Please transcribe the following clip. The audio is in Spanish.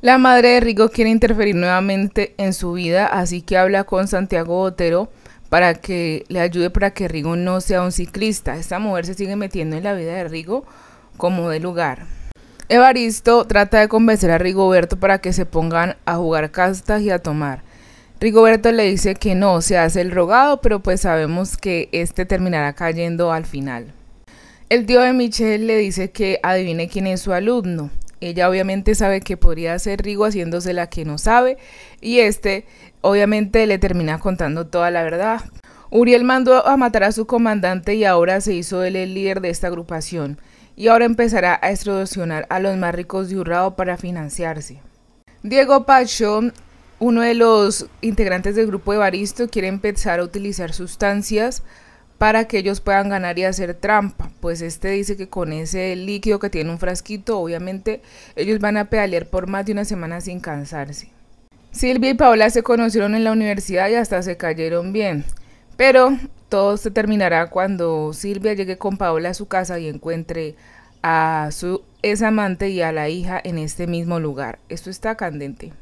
La madre de Rigo quiere interferir nuevamente en su vida, así que habla con Santiago Otero para que le ayude para que Rigo no sea un ciclista. Esta mujer se sigue metiendo en la vida de Rigo como de lugar. Evaristo trata de convencer a Rigoberto para que se pongan a jugar castas y a tomar. Rigoberto le dice que no, se hace el rogado, pero pues sabemos que este terminará cayendo al final. El tío de Michelle le dice que adivine quién es su alumno. Ella obviamente sabe que podría hacer Rigo haciéndose la que no sabe y este obviamente le termina contando toda la verdad. Uriel mandó a matar a su comandante y ahora se hizo él el líder de esta agrupación y ahora empezará a extorsionar a los más ricos de Urrao para financiarse. Diego Pacho, uno de los integrantes del grupo Evaristo, quiere empezar a utilizar sustancias para que ellos puedan ganar y hacer trampa. Pues este dice que con ese líquido que tiene un frasquito, obviamente ellos van a pedalear por más de una semana sin cansarse. Silvia y Paola se conocieron en la universidad y hasta se cayeron bien. Pero todo se terminará cuando Silvia llegue con Paola a su casa y encuentre a su ex amante y a la hija en este mismo lugar. Esto está candente.